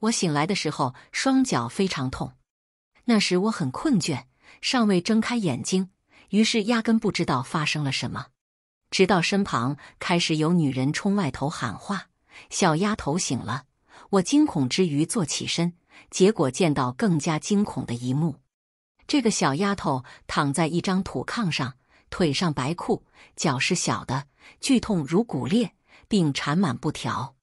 我醒来的时候，双脚非常痛。那时我很困倦，尚未睁开眼睛，于是压根不知道发生了什么。直到身旁开始有女人冲外头喊话：“小丫头醒了！”我惊恐之余坐起身，结果见到更加惊恐的一幕：这个小丫头躺在一张土炕上，腿上白裤，脚是小的，剧痛如骨裂，并缠满布条。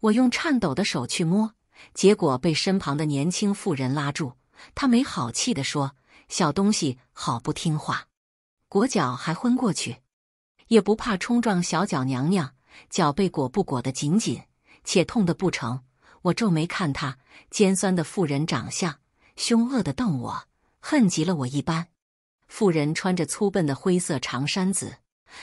我用颤抖的手去摸。结果被身旁的年轻妇人拉住，她没好气地说：“小东西，好不听话，裹脚还昏过去，也不怕冲撞小脚娘娘。脚被裹不裹得紧紧，且痛得不成。”我皱眉看她，尖酸的妇人长相，凶恶的瞪我，恨极了我一般。妇人穿着粗笨的灰色长衫子，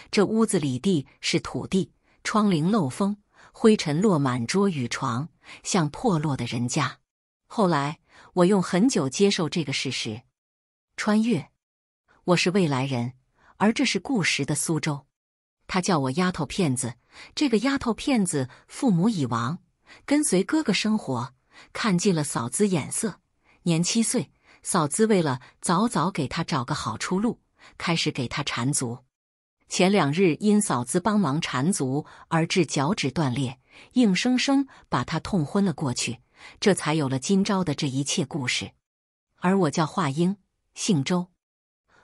这屋子里地是土地，窗棂漏风，灰尘落满桌与床。像破落的人家。后来，我用很久接受这个事实。穿越，我是未来人，而这是故时的苏州。他叫我丫头片子。这个丫头片子父母已亡，跟随哥哥生活，看尽了嫂子眼色。年七岁，嫂子为了早早给他找个好出路，开始给他缠足。前两日因嫂子帮忙缠足而致脚趾断裂。硬生生把他痛昏了过去，这才有了今朝的这一切故事。而我叫华英，姓周，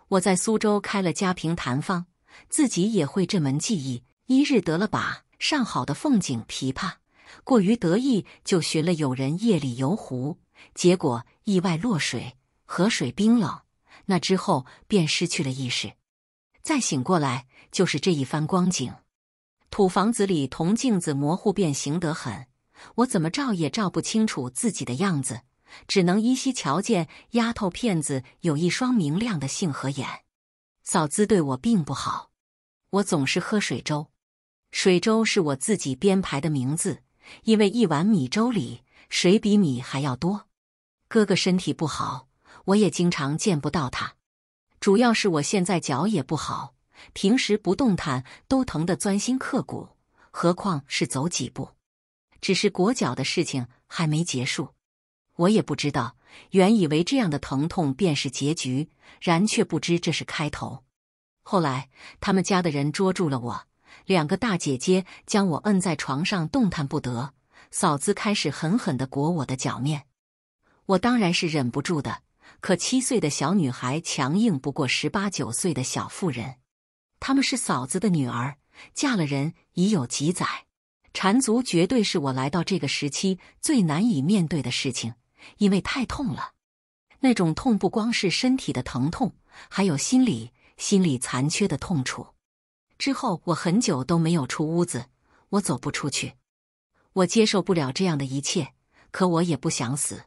我在苏州开了家平潭坊，自己也会这门技艺。一日得了把上好的凤颈琵琶，过于得意，就寻了友人夜里游湖，结果意外落水，河水冰冷，那之后便失去了意识，再醒过来就是这一番光景。土房子里铜镜子模糊变形得很，我怎么照也照不清楚自己的样子，只能依稀瞧见丫头片子有一双明亮的杏核眼。嫂子对我并不好，我总是喝水粥，水粥是我自己编排的名字，因为一碗米粥里水比米还要多。哥哥身体不好，我也经常见不到他，主要是我现在脚也不好。平时不动弹都疼得钻心刻骨，何况是走几步？只是裹脚的事情还没结束，我也不知道。原以为这样的疼痛便是结局，然却不知这是开头。后来他们家的人捉住了我，两个大姐姐将我摁在床上，动弹不得。嫂子开始狠狠地裹我的脚面，我当然是忍不住的。可七岁的小女孩强硬不过十八九岁的小妇人。他们是嫂子的女儿，嫁了人已有几载。缠足绝对是我来到这个时期最难以面对的事情，因为太痛了。那种痛不光是身体的疼痛，还有心里、心里残缺的痛楚。之后我很久都没有出屋子，我走不出去，我接受不了这样的一切。可我也不想死。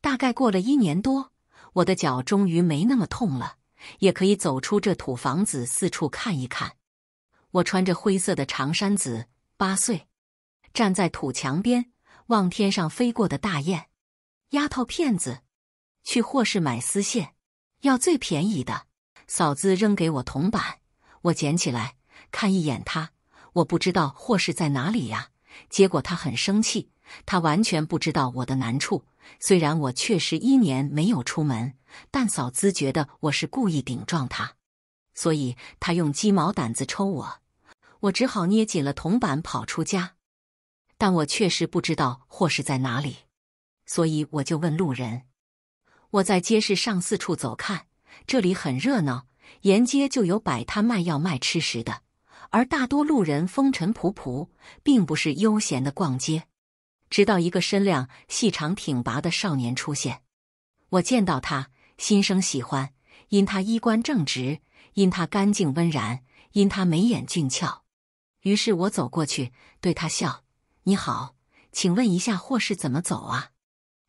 大概过了一年多，我的脚终于没那么痛了。也可以走出这土房子，四处看一看。我穿着灰色的长衫子，八岁，站在土墙边，望天上飞过的大雁。丫头片子，去货市买丝线，要最便宜的。嫂子扔给我铜板，我捡起来，看一眼他。我不知道货市在哪里呀，结果他很生气，他完全不知道我的难处。虽然我确实一年没有出门，但嫂子觉得我是故意顶撞他，所以他用鸡毛掸子抽我，我只好捏紧了铜板跑出家。但我确实不知道货是在哪里，所以我就问路人。我在街市上四处走看，这里很热闹，沿街就有摆摊卖药卖吃食的，而大多路人风尘仆仆，并不是悠闲的逛街。直到一个身量细长挺拔的少年出现，我见到他心生喜欢，因他衣冠正直，因他干净温然，因他眉眼俊俏。于是我走过去对他笑：“你好，请问一下，霍是怎么走啊？”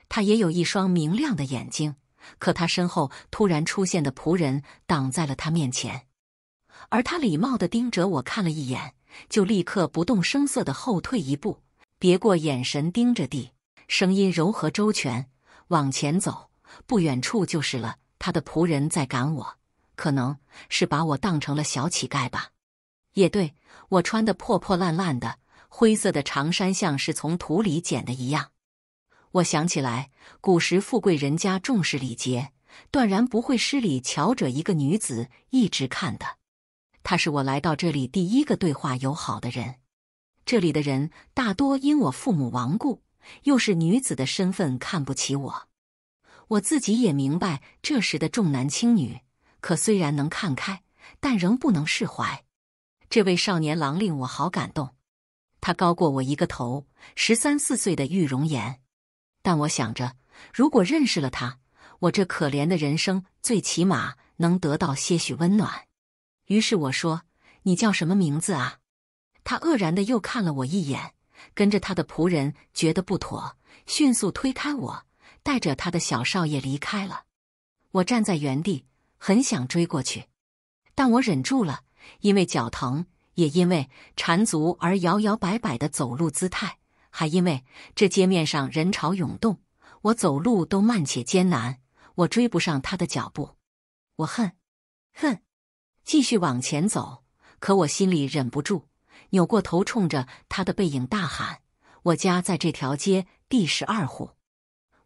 他也有一双明亮的眼睛，可他身后突然出现的仆人挡在了他面前，而他礼貌地盯着我看了一眼，就立刻不动声色地后退一步。别过眼神，盯着地，声音柔和周全。往前走，不远处就是了。他的仆人在赶我，可能是把我当成了小乞丐吧。也对，我穿的破破烂烂的，灰色的长衫像是从土里捡的一样。我想起来，古时富贵人家重视礼节，断然不会失礼。瞧着一个女子一直看的，他是我来到这里第一个对话友好的人。这里的人大多因我父母亡故，又是女子的身份看不起我。我自己也明白这时的重男轻女，可虽然能看开，但仍不能释怀。这位少年郎令我好感动，他高过我一个头，十三四岁的玉容颜。但我想着，如果认识了他，我这可怜的人生最起码能得到些许温暖。于是我说：“你叫什么名字啊？”他愕然的又看了我一眼，跟着他的仆人觉得不妥，迅速推开我，带着他的小少爷离开了。我站在原地，很想追过去，但我忍住了，因为脚疼，也因为缠足而摇摇摆摆的走路姿态，还因为这街面上人潮涌动，我走路都慢且艰难，我追不上他的脚步。我恨，恨，继续往前走，可我心里忍不住。扭过头冲着他的背影大喊：“我家在这条街第十二户，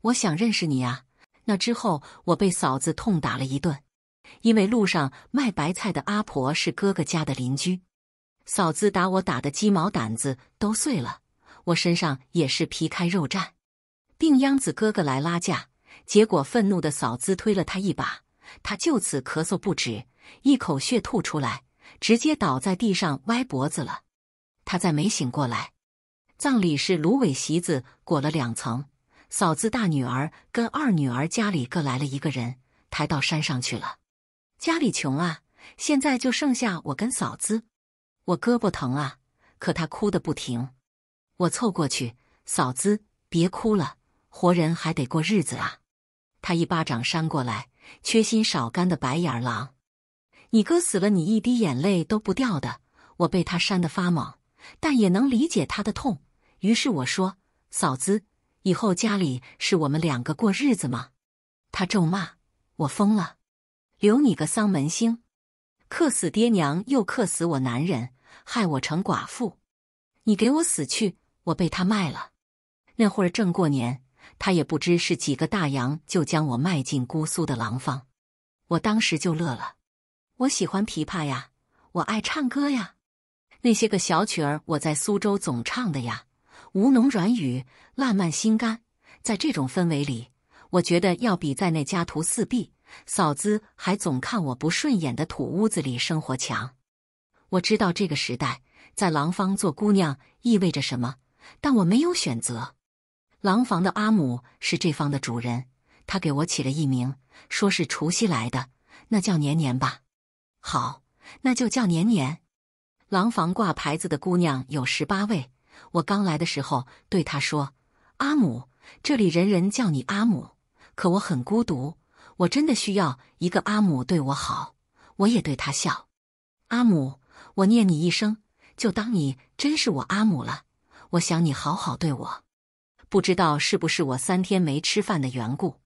我想认识你啊！”那之后我被嫂子痛打了一顿，因为路上卖白菜的阿婆是哥哥家的邻居，嫂子打我打的鸡毛掸子都碎了，我身上也是皮开肉绽。病秧子哥哥来拉架，结果愤怒的嫂子推了他一把，他就此咳嗽不止，一口血吐出来，直接倒在地上歪脖子了。他再没醒过来，葬礼是芦苇席子裹了两层。嫂子大女儿跟二女儿家里各来了一个人，抬到山上去了。家里穷啊，现在就剩下我跟嫂子。我胳膊疼啊，可他哭得不停。我凑过去，嫂子，别哭了，活人还得过日子啊。他一巴掌扇过来，缺心少肝的白眼狼。你哥死了，你一滴眼泪都不掉的。我被他扇得发懵。但也能理解他的痛，于是我说：“嫂子，以后家里是我们两个过日子吗？”他咒骂：“我疯了，留你个丧门星，克死爹娘又克死我男人，害我成寡妇，你给我死去！我被他卖了。那会儿正过年，他也不知是几个大洋，就将我卖进姑苏的廊坊。我当时就乐了，我喜欢琵琶呀，我爱唱歌呀。”那些个小曲儿，我在苏州总唱的呀，吴侬软语，烂漫心肝。在这种氛围里，我觉得要比在那家徒四壁、嫂子还总看我不顺眼的土屋子里生活强。我知道这个时代在廊坊做姑娘意味着什么，但我没有选择。廊坊的阿母是这方的主人，她给我起了一名，说是除夕来的，那叫年年吧。好，那就叫年年。廊坊挂牌子的姑娘有十八位。我刚来的时候对她说：“阿母，这里人人叫你阿母，可我很孤独。我真的需要一个阿母对我好。我也对她笑。阿母，我念你一声，就当你真是我阿母了。我想你好好对我。不知道是不是我三天没吃饭的缘故，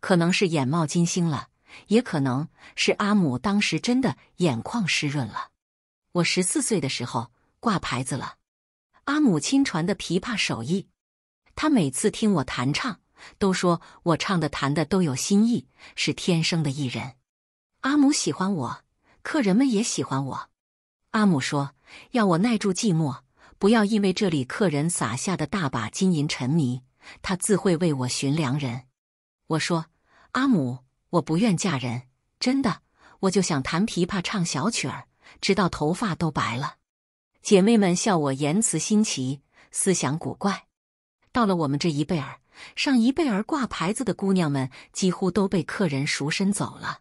可能是眼冒金星了，也可能是阿母当时真的眼眶湿润了。”我十四岁的时候挂牌子了，阿母亲传的琵琶手艺。他每次听我弹唱，都说我唱的、弹的都有新意，是天生的艺人。阿母喜欢我，客人们也喜欢我。阿母说要我耐住寂寞，不要因为这里客人撒下的大把金银沉迷，他自会为我寻良人。我说阿母，我不愿嫁人，真的，我就想弹琵琶唱小曲儿。直到头发都白了，姐妹们笑我言辞新奇，思想古怪。到了我们这一辈儿，上一辈儿挂牌子的姑娘们几乎都被客人赎身走了，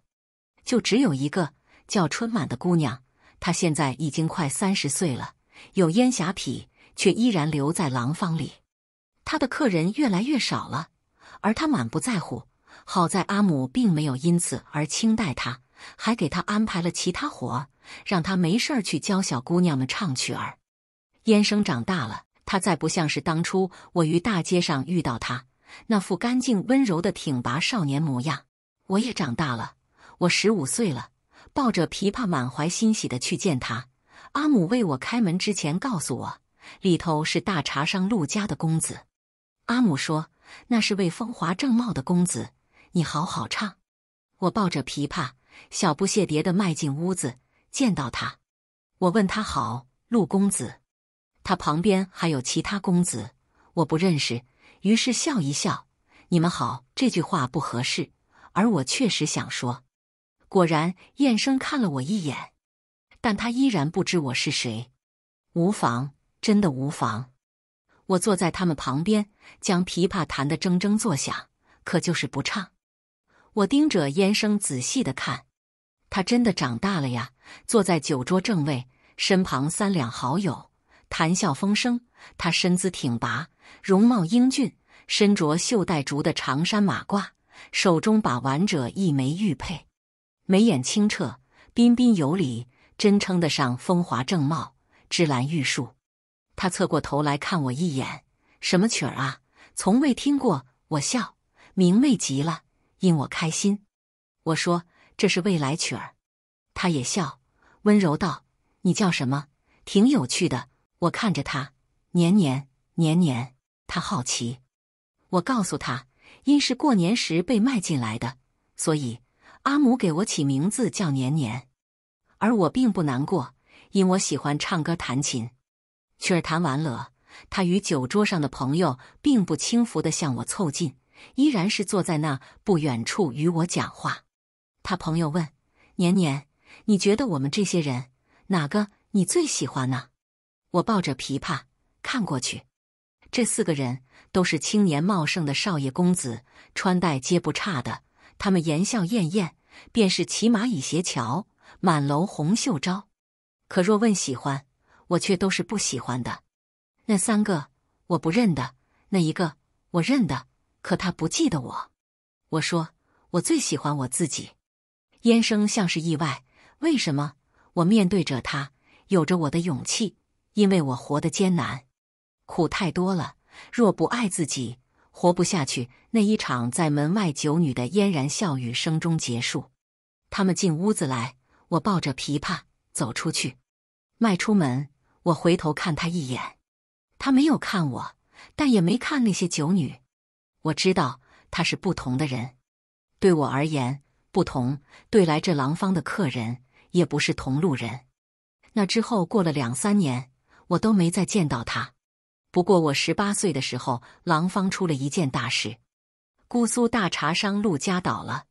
就只有一个叫春满的姑娘，她现在已经快三十岁了，有烟霞癖，却依然留在廊坊里。她的客人越来越少了，而她满不在乎。好在阿母并没有因此而轻待她，还给她安排了其他活。让他没事儿去教小姑娘们唱曲儿。燕生长大了，他再不像是当初我于大街上遇到他那副干净温柔的挺拔少年模样。我也长大了，我十五岁了，抱着琵琶满怀欣喜的去见他。阿母为我开门之前告诉我，里头是大茶商陆家的公子。阿母说那是位风华正茂的公子，你好好唱。我抱着琵琶，小不谢叠的迈进屋子。见到他，我问他好，陆公子。他旁边还有其他公子，我不认识，于是笑一笑。你们好这句话不合适，而我确实想说。果然，燕生看了我一眼，但他依然不知我是谁。无妨，真的无妨。我坐在他们旁边，将琵琶弹得铮铮作响，可就是不唱。我盯着燕生仔细的看。他真的长大了呀！坐在酒桌正位，身旁三两好友，谈笑风生。他身姿挺拔，容貌英俊，身着绣带竹的长衫马褂，手中把玩着一枚玉佩，眉眼清澈，彬彬有礼，真称得上风华正茂，芝兰玉树。他侧过头来看我一眼：“什么曲儿啊？从未听过。”我笑，明媚极了，因我开心。我说。这是未来曲儿，他也笑，温柔道：“你叫什么？挺有趣的。”我看着他，年年年年。他好奇，我告诉他：“因是过年时被卖进来的，所以阿母给我起名字叫年年。”而我并不难过，因我喜欢唱歌弹琴。曲儿弹完了，他与酒桌上的朋友并不轻浮的向我凑近，依然是坐在那不远处与我讲话。他朋友问：“年年，你觉得我们这些人，哪个你最喜欢呢？”我抱着琵琶看过去，这四个人都是青年茂盛的少爷公子，穿戴皆不差的。他们言笑晏晏，便是骑马倚斜桥，满楼红袖招。可若问喜欢，我却都是不喜欢的。那三个我不认的，那一个我认的，可他不记得我。我说，我最喜欢我自己。燕生像是意外，为什么？我面对着他，有着我的勇气，因为我活得艰难，苦太多了。若不爱自己，活不下去。那一场在门外九女的嫣然笑语声中结束。他们进屋子来，我抱着琵琶走出去，迈出门，我回头看他一眼，他没有看我，但也没看那些九女。我知道他是不同的人，对我而言。不同，对来这廊坊的客人也不是同路人。那之后过了两三年，我都没再见到他。不过我十八岁的时候，廊坊出了一件大事：姑苏大茶商陆家倒了，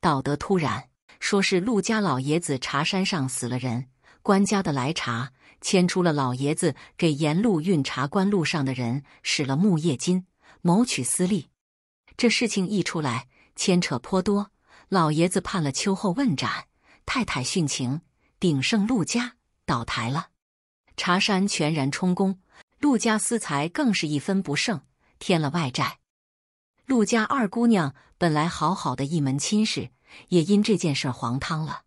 倒得突然，说是陆家老爷子茶山上死了人，官家的来查，牵出了老爷子给沿路运茶官路上的人使了木叶金，谋取私利。这事情一出来，牵扯颇多。老爷子判了秋后问斩，太太殉情，鼎盛陆家倒台了，茶山全然充公，陆家私财更是一分不剩，添了外债。陆家二姑娘本来好好的一门亲事，也因这件事黄汤了。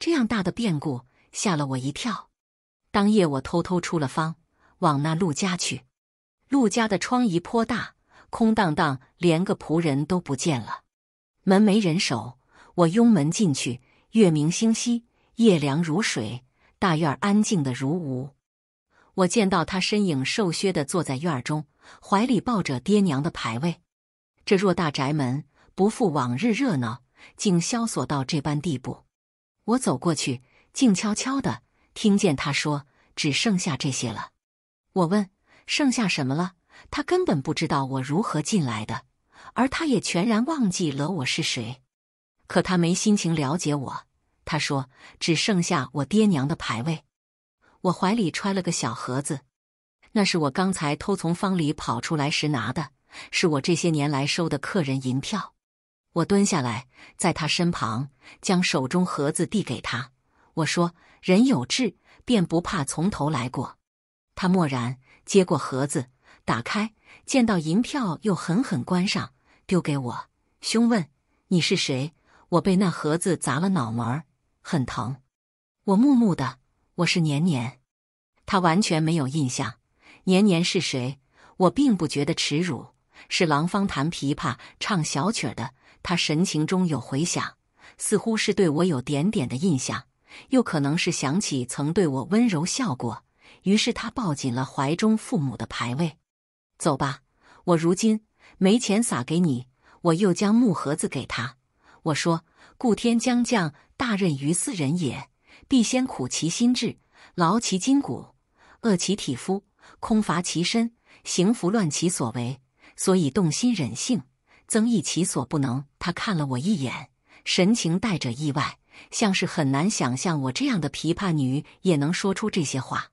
这样大的变故，吓了我一跳。当夜我偷偷出了房，往那陆家去。陆家的疮痍颇大，空荡荡，连个仆人都不见了。门没人守，我拥门进去。月明星稀，夜凉如水，大院儿安静的如无。我见到他身影瘦削的坐在院中，怀里抱着爹娘的牌位。这偌大宅门不复往日热闹，竟萧索到这般地步。我走过去，静悄悄的，听见他说只剩下这些了。我问剩下什么了？他根本不知道我如何进来的。而他也全然忘记了我是谁，可他没心情了解我。他说：“只剩下我爹娘的牌位。”我怀里揣了个小盒子，那是我刚才偷从方里跑出来时拿的，是我这些年来收的客人银票。我蹲下来，在他身旁，将手中盒子递给他。我说：“人有志，便不怕从头来过。”他默然接过盒子，打开，见到银票，又狠狠关上。丢给我，凶问：“你是谁？”我被那盒子砸了脑门很疼。我木木的，我是年年。他完全没有印象，年年是谁？我并不觉得耻辱。是郎方弹琵琶唱小曲儿的。他神情中有回响，似乎是对我有点点的印象，又可能是想起曾对我温柔笑过。于是他抱紧了怀中父母的牌位。走吧，我如今。没钱撒给你，我又将木盒子给他。我说：“故天将降大任于斯人也，必先苦其心志，劳其筋骨，饿其体肤，空乏其身，行拂乱其所为，所以动心忍性，增益其所不能。”他看了我一眼，神情带着意外，像是很难想象我这样的琵琶女也能说出这些话。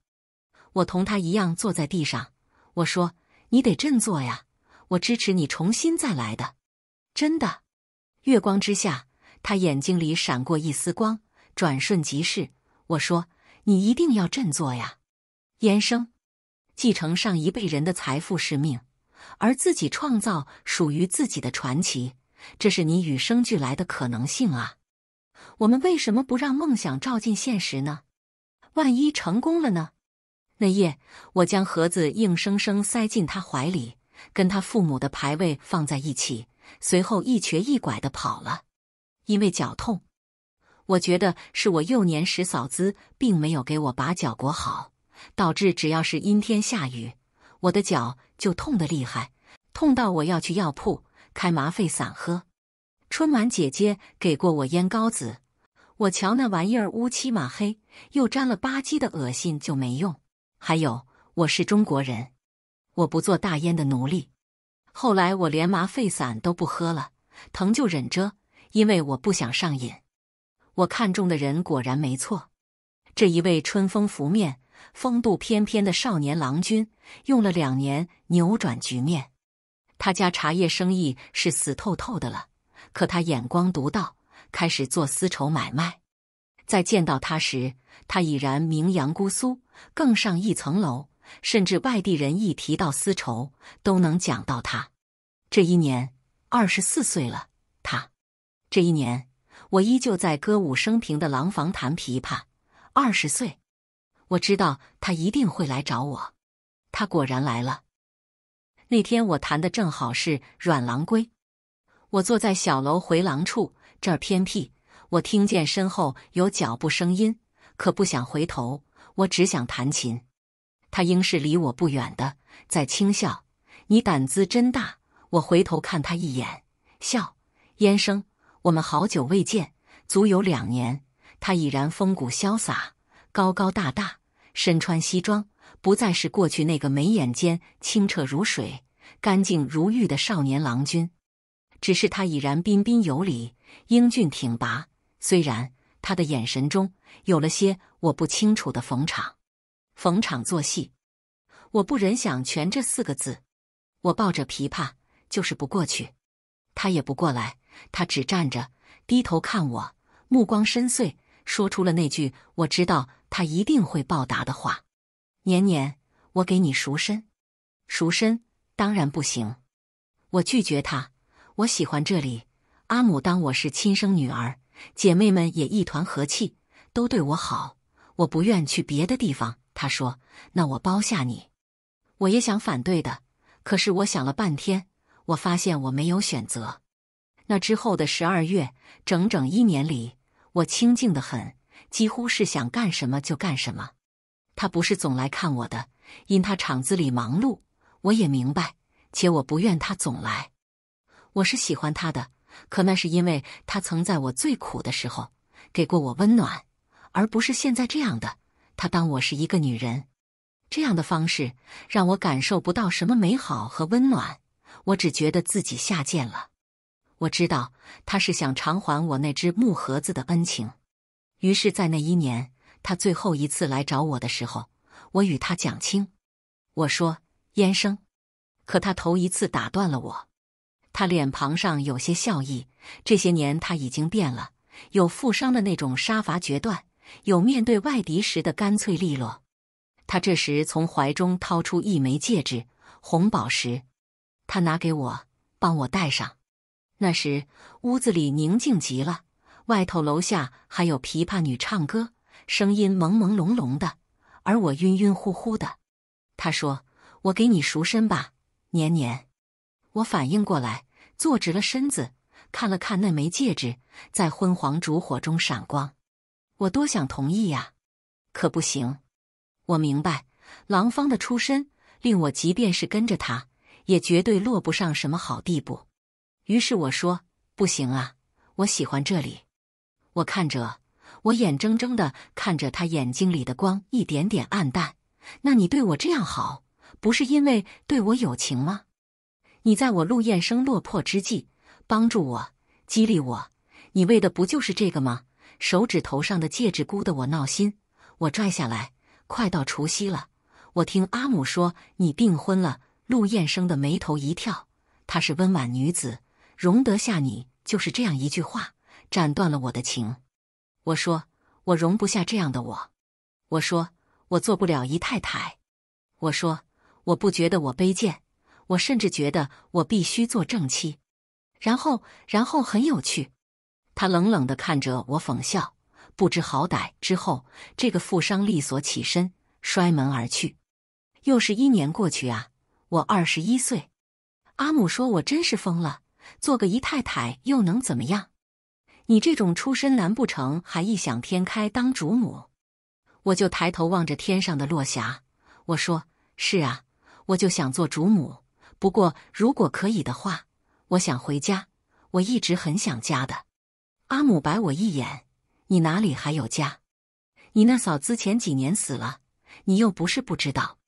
我同他一样坐在地上。我说：“你得振作呀。”我支持你重新再来，的，真的。月光之下，他眼睛里闪过一丝光，转瞬即逝。我说：“你一定要振作呀，燕生。继承上一辈人的财富是命，而自己创造属于自己的传奇，这是你与生俱来的可能性啊。我们为什么不让梦想照进现实呢？万一成功了呢？那夜，我将盒子硬生生塞进他怀里。”跟他父母的牌位放在一起，随后一瘸一拐的跑了，因为脚痛。我觉得是我幼年时嫂子并没有给我把脚裹好，导致只要是阴天下雨，我的脚就痛得厉害，痛到我要去药铺开麻沸散喝。春晚姐姐给过我烟膏子，我瞧那玩意儿乌漆嘛黑，又沾了吧唧的，恶心就没用。还有，我是中国人。我不做大烟的奴隶。后来我连麻沸散都不喝了，疼就忍着，因为我不想上瘾。我看中的人果然没错，这一位春风拂面、风度翩翩的少年郎君，用了两年扭转局面。他家茶叶生意是死透透的了，可他眼光独到，开始做丝绸买卖。在见到他时，他已然名扬姑苏，更上一层楼。甚至外地人一提到丝绸，都能讲到他。这一年，二十四岁了。他这一年，我依旧在歌舞升平的廊坊弹琵琶。二十岁，我知道他一定会来找我。他果然来了。那天我弹的正好是《阮郎归》。我坐在小楼回廊处，这儿偏僻。我听见身后有脚步声音，可不想回头。我只想弹琴。他应是离我不远的，在轻笑。你胆子真大！我回头看他一眼，笑。燕生，我们好久未见，足有两年。他已然风骨潇洒，高高大大，身穿西装，不再是过去那个眉眼间清澈如水、干净如玉的少年郎君。只是他已然彬彬有礼，英俊挺拔。虽然他的眼神中有了些我不清楚的逢场。逢场作戏，我不忍想全这四个字。我抱着琵琶，就是不过去，他也不过来。他只站着，低头看我，目光深邃，说出了那句我知道他一定会报答的话：“年年，我给你赎身，赎身当然不行，我拒绝他。我喜欢这里，阿母当我是亲生女儿，姐妹们也一团和气，都对我好，我不愿去别的地方。”他说：“那我包下你，我也想反对的，可是我想了半天，我发现我没有选择。那之后的十二月，整整一年里，我清静的很，几乎是想干什么就干什么。他不是总来看我的，因他厂子里忙碌，我也明白，且我不愿他总来。我是喜欢他的，可那是因为他曾在我最苦的时候给过我温暖，而不是现在这样的。”他当我是一个女人，这样的方式让我感受不到什么美好和温暖，我只觉得自己下贱了。我知道他是想偿还我那只木盒子的恩情，于是，在那一年他最后一次来找我的时候，我与他讲清。我说：“燕生。”可他头一次打断了我，他脸庞上有些笑意。这些年他已经变了，有负伤的那种杀伐决断。有面对外敌时的干脆利落，他这时从怀中掏出一枚戒指，红宝石，他拿给我，帮我戴上。那时屋子里宁静极了，外头楼下还有琵琶女唱歌，声音朦朦胧胧的，而我晕晕乎乎的。他说：“我给你赎身吧，年年。”我反应过来，坐直了身子，看了看那枚戒指，在昏黄烛火中闪光。我多想同意呀，可不行。我明白，郎芳的出身令我，即便是跟着他，也绝对落不上什么好地步。于是我说：“不行啊，我喜欢这里。”我看着，我眼睁睁的看着他眼睛里的光一点点暗淡。那你对我这样好，不是因为对我有情吗？你在我陆燕生落魄之际帮助我、激励我，你为的不就是这个吗？手指头上的戒指箍得我闹心，我拽下来。快到除夕了，我听阿母说你订婚了。陆燕生的眉头一跳，她是温婉女子，容得下你，就是这样一句话斩断了我的情。我说我容不下这样的我，我说我做不了姨太太，我说我不觉得我卑贱，我甚至觉得我必须做正妻。然后，然后很有趣。他冷冷的看着我，讽笑，不知好歹。之后，这个富商利索起身，摔门而去。又是一年过去啊，我二十一岁。阿母说：“我真是疯了，做个姨太太又能怎么样？你这种出身，难不成还异想天开当主母？”我就抬头望着天上的落霞，我说：“是啊，我就想做主母。不过如果可以的话，我想回家。我一直很想家的。”阿母白我一眼：“你哪里还有家？你那嫂子前几年死了，你又不是不知道，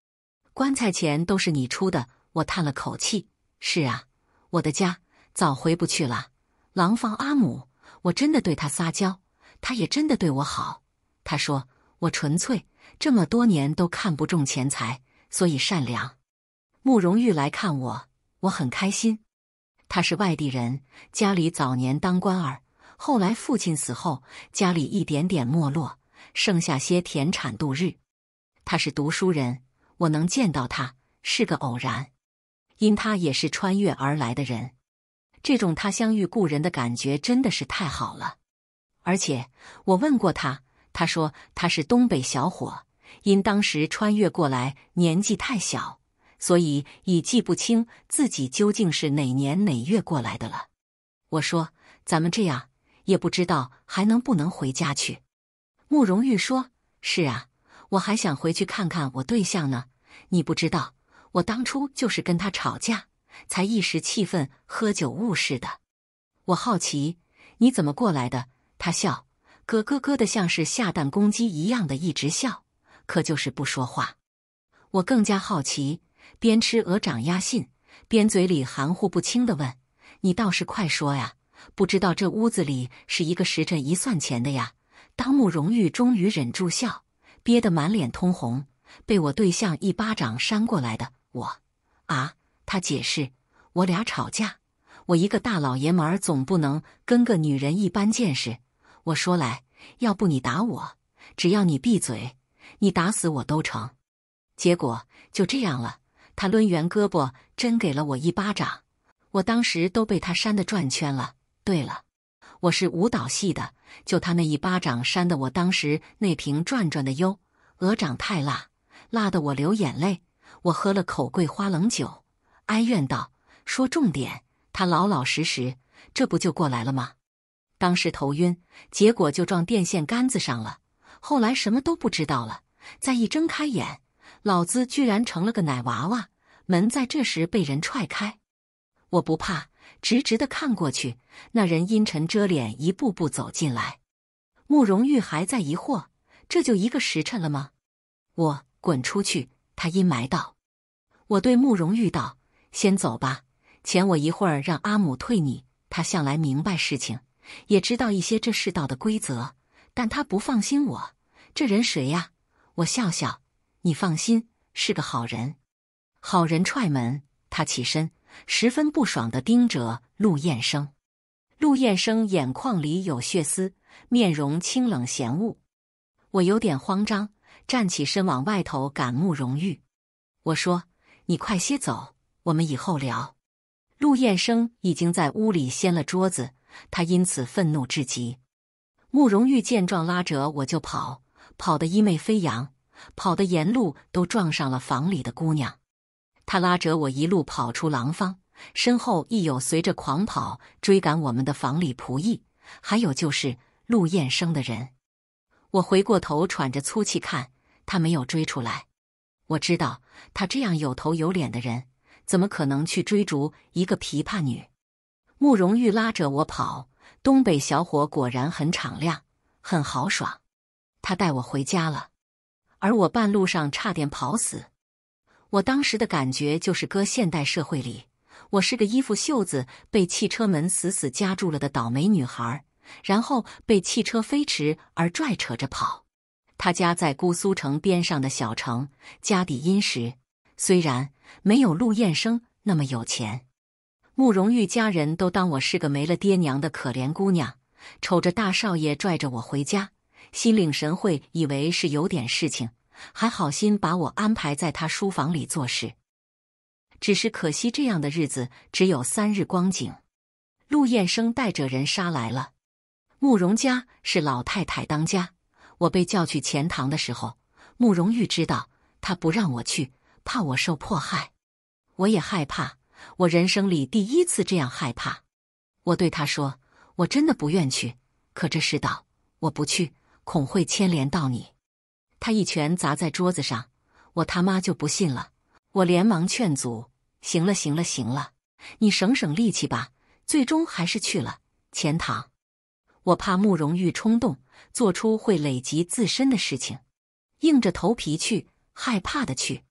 棺材钱都是你出的。”我叹了口气：“是啊，我的家早回不去了。”廊坊阿母，我真的对他撒娇，他也真的对我好。他说：“我纯粹这么多年都看不中钱财，所以善良。”慕容玉来看我，我很开心。他是外地人，家里早年当官儿。后来父亲死后，家里一点点没落，剩下些田产度日。他是读书人，我能见到他是个偶然，因他也是穿越而来的人。这种他相遇故人的感觉真的是太好了。而且我问过他，他说他是东北小伙，因当时穿越过来年纪太小，所以已记不清自己究竟是哪年哪月过来的了。我说咱们这样。也不知道还能不能回家去。慕容玉说：“是啊，我还想回去看看我对象呢。你不知道，我当初就是跟他吵架，才一时气愤喝酒误事的。”我好奇你怎么过来的。他笑，咯咯咯的，像是下蛋公鸡一样的一直笑，可就是不说话。我更加好奇，边吃鹅掌鸭信，边嘴里含糊不清的问：“你倒是快说呀！”不知道这屋子里是一个时辰一算钱的呀。当慕容玉终于忍住笑，憋得满脸通红，被我对象一巴掌扇过来的，我啊，他解释，我俩吵架，我一个大老爷们儿总不能跟个女人一般见识。我说来，要不你打我，只要你闭嘴，你打死我都成。结果就这样了，他抡圆胳膊真给了我一巴掌，我当时都被他扇得转圈了。对了，我是舞蹈系的。就他那一巴掌扇得我当时那瓶转转的哟，鹅掌太辣，辣得我流眼泪。我喝了口桂花冷酒，哀怨道：“说重点，他老老实实，这不就过来了吗？”当时头晕，结果就撞电线杆子上了。后来什么都不知道了。再一睁开眼，老子居然成了个奶娃娃。门在这时被人踹开，我不怕。直直的看过去，那人阴沉遮脸，一步步走进来。慕容玉还在疑惑：“这就一个时辰了吗？”“我滚出去。”他阴霾道。我对慕容玉道：“先走吧，钱我一会儿让阿母退你。”他向来明白事情，也知道一些这世道的规则，但他不放心我。这人谁呀？我笑笑：“你放心，是个好人。”好人踹门，他起身。十分不爽地盯着陆燕生，陆燕生眼眶里有血丝，面容清冷嫌恶。我有点慌张，站起身往外头赶慕容玉。我说：“你快些走，我们以后聊。”陆燕生已经在屋里掀了桌子，他因此愤怒至极。慕容玉见状，拉着我就跑，跑得衣袂飞扬，跑的沿路都撞上了房里的姑娘。他拉着我一路跑出廊坊，身后亦有随着狂跑追赶我们的房里仆役，还有就是陆燕生的人。我回过头喘着粗气看，他没有追出来。我知道，他这样有头有脸的人，怎么可能去追逐一个琵琶女？慕容玉拉着我跑，东北小伙果然很敞亮，很豪爽。他带我回家了，而我半路上差点跑死。我当时的感觉就是，搁现代社会里，我是个衣服袖子被汽车门死死夹住了的倒霉女孩，然后被汽车飞驰而拽扯着跑。他家在姑苏城边上的小城，家底殷实，虽然没有陆雁生那么有钱。慕容玉家人都当我是个没了爹娘的可怜姑娘，瞅着大少爷拽着我回家，心领神会，以为是有点事情。还好心把我安排在他书房里做事，只是可惜这样的日子只有三日光景。陆燕生带着人杀来了。慕容家是老太太当家，我被叫去前堂的时候，慕容玉知道，他不让我去，怕我受迫害。我也害怕，我人生里第一次这样害怕。我对他说：“我真的不愿去，可这世道，我不去，恐会牵连到你。”他一拳砸在桌子上，我他妈就不信了！我连忙劝阻：“行了，行了，行了，你省省力气吧。”最终还是去了钱塘。我怕慕容玉冲动做出会累及自身的事情，硬着头皮去，害怕的去。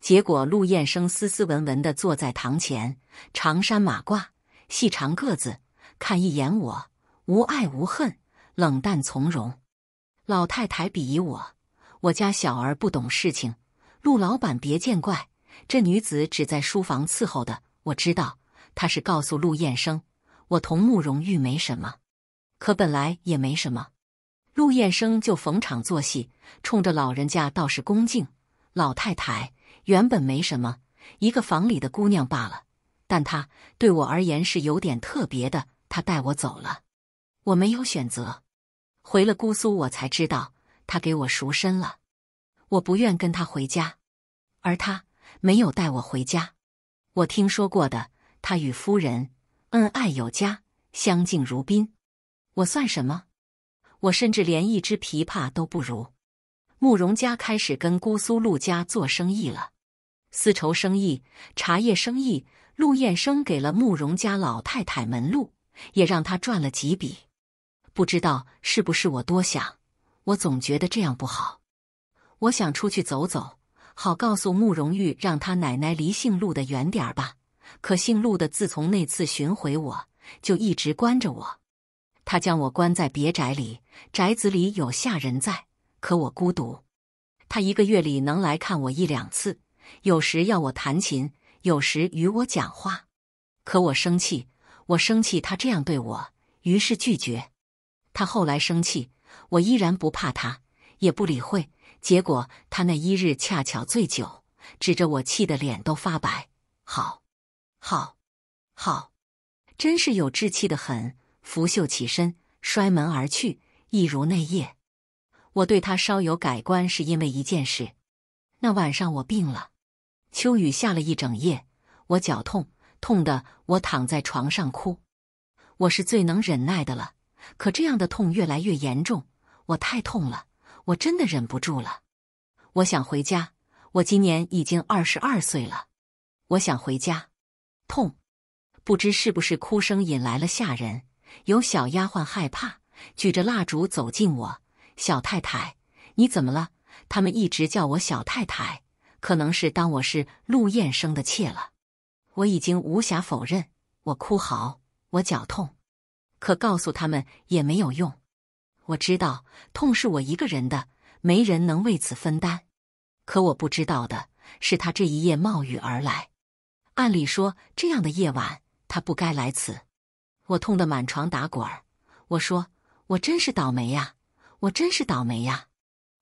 结果陆燕生斯斯文文的坐在堂前，长衫马褂，细长个子，看一眼我，无爱无恨，冷淡从容。老太太鄙夷我。我家小儿不懂事情，陆老板别见怪。这女子只在书房伺候的，我知道她是告诉陆燕生，我同慕容玉没什么，可本来也没什么。陆燕生就逢场作戏，冲着老人家倒是恭敬。老太太原本没什么，一个房里的姑娘罢了。但她对我而言是有点特别的。她带我走了，我没有选择。回了姑苏，我才知道。他给我赎身了，我不愿跟他回家，而他没有带我回家。我听说过的，他与夫人恩爱有加，相敬如宾。我算什么？我甚至连一只琵琶都不如。慕容家开始跟姑苏陆家做生意了，丝绸生意、茶叶生意，陆燕生给了慕容家老太太门路，也让他赚了几笔。不知道是不是我多想。我总觉得这样不好，我想出去走走，好告诉慕容玉，让他奶奶离姓陆的远点儿吧。可姓陆的自从那次寻回我，就一直关着我。他将我关在别宅里，宅子里有下人在，可我孤独。他一个月里能来看我一两次，有时要我弹琴，有时与我讲话。可我生气，我生气他这样对我，于是拒绝。他后来生气。我依然不怕他，也不理会。结果他那一日恰巧醉酒，指着我，气得脸都发白。好，好，好，真是有志气的很。拂袖起身，摔门而去，一如那夜。我对他稍有改观，是因为一件事。那晚上我病了，秋雨下了一整夜，我脚痛，痛的我躺在床上哭。我是最能忍耐的了，可这样的痛越来越严重。我太痛了，我真的忍不住了。我想回家。我今年已经二十二岁了。我想回家。痛，不知是不是哭声引来了下人，有小丫鬟害怕，举着蜡烛走近我。小太太，你怎么了？他们一直叫我小太太，可能是当我是陆雁生的妾了。我已经无暇否认，我哭嚎，我脚痛，可告诉他们也没有用。我知道痛是我一个人的，没人能为此分担。可我不知道的是，他这一夜冒雨而来。按理说，这样的夜晚他不该来此。我痛得满床打滚儿。我说：“我真是倒霉呀！我真是倒霉呀！”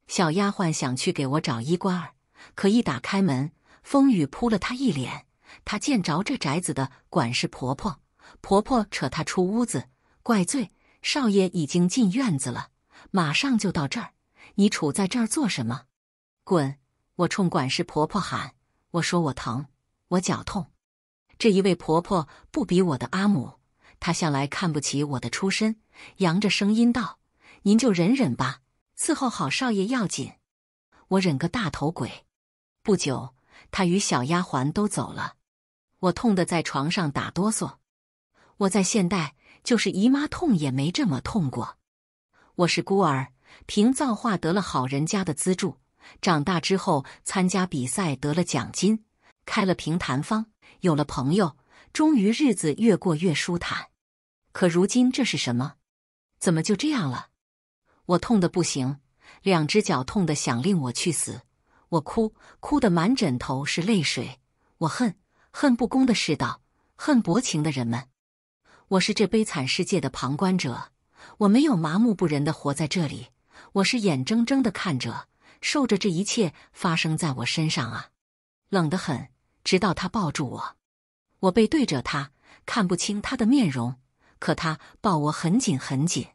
小丫鬟想去给我找衣冠儿，可一打开门，风雨扑了她一脸。她见着这宅子的管事婆婆，婆婆扯她出屋子，怪罪。少爷已经进院子了，马上就到这儿。你杵在这儿做什么？滚！我冲管事婆婆喊：“我说我疼，我脚痛。”这一位婆婆不比我的阿母，她向来看不起我的出身，扬着声音道：“您就忍忍吧，伺候好少爷要紧。”我忍个大头鬼。不久，她与小丫鬟都走了，我痛得在床上打哆嗦。我在现代。就是姨妈痛也没这么痛过。我是孤儿，凭造化得了好人家的资助，长大之后参加比赛得了奖金，开了平潭坊，有了朋友，终于日子越过越舒坦。可如今这是什么？怎么就这样了？我痛的不行，两只脚痛的想令我去死。我哭，哭得满枕头是泪水。我恨，恨不公的世道，恨薄情的人们。我是这悲惨世界的旁观者，我没有麻木不仁的活在这里，我是眼睁睁的看着，受着这一切发生在我身上啊！冷得很，直到他抱住我，我背对着他，看不清他的面容，可他抱我很紧很紧，